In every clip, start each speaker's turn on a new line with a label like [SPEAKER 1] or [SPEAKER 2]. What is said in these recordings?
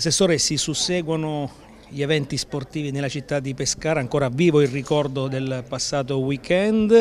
[SPEAKER 1] Assessore, si susseguono gli eventi sportivi nella città di Pescara, ancora vivo il ricordo del passato weekend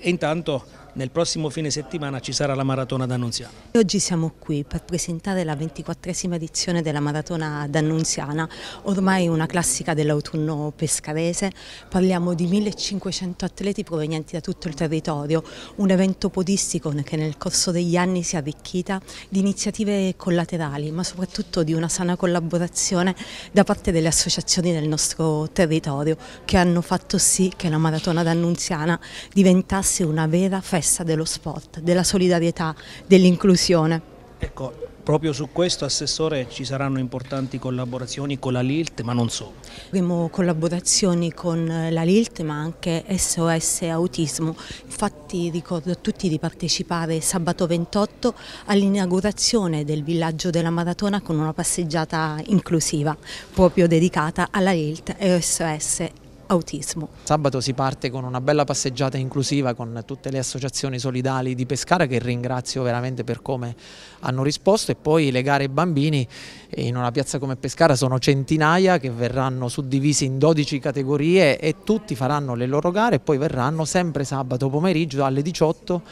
[SPEAKER 1] e intanto nel prossimo fine settimana ci sarà la maratona d'Annunziana.
[SPEAKER 2] Oggi siamo qui per presentare la 24esima edizione della maratona d'Annunziana, ormai una classica dell'autunno pescarese. Parliamo di 1500 atleti provenienti da tutto il territorio, un evento podistico che nel corso degli anni si è arricchita di iniziative collaterali, ma soprattutto di una sana collaborazione da parte delle associazioni del nostro territorio che hanno fatto sì che la maratona d'Annunziana diventasse una vera festa stessa dello sport, della solidarietà, dell'inclusione.
[SPEAKER 1] Ecco, Proprio su questo, Assessore, ci saranno importanti collaborazioni con la LILT, ma non solo.
[SPEAKER 2] Avremo collaborazioni con eh, la LILT, ma anche SOS Autismo. Infatti ricordo a tutti di partecipare sabato 28 all'inaugurazione del villaggio della Maratona con una passeggiata inclusiva, proprio dedicata alla LILT e SOS autismo.
[SPEAKER 3] Sabato si parte con una bella passeggiata inclusiva con tutte le associazioni solidali di Pescara che ringrazio veramente per come hanno risposto e poi le gare bambini in una piazza come Pescara sono centinaia che verranno suddivisi in 12 categorie e tutti faranno le loro gare e poi verranno sempre sabato pomeriggio alle 18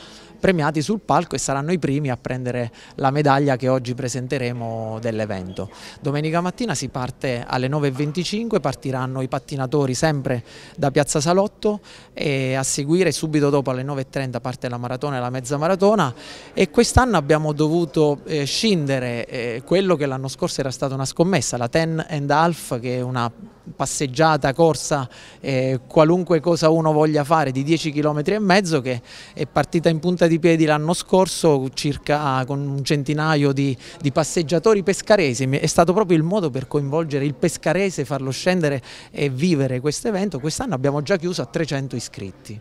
[SPEAKER 3] premiati sul palco e saranno i primi a prendere la medaglia che oggi presenteremo dell'evento. Domenica mattina si parte alle 9.25, partiranno i pattinatori sempre da Piazza Salotto e a seguire subito dopo alle 9.30 parte la maratona e la mezza maratona e quest'anno abbiamo dovuto eh, scindere eh, quello che l'anno scorso era stata una scommessa, la 10 and Half che è una passeggiata, corsa, eh, qualunque cosa uno voglia fare di 10 km e mezzo che è partita in punta di piedi l'anno scorso circa ah, con un centinaio di, di, passeggiatori pescaresi, è stato proprio il modo per coinvolgere il pescarese, farlo scendere e vivere questo evento, quest'anno abbiamo già chiuso a 300 iscritti.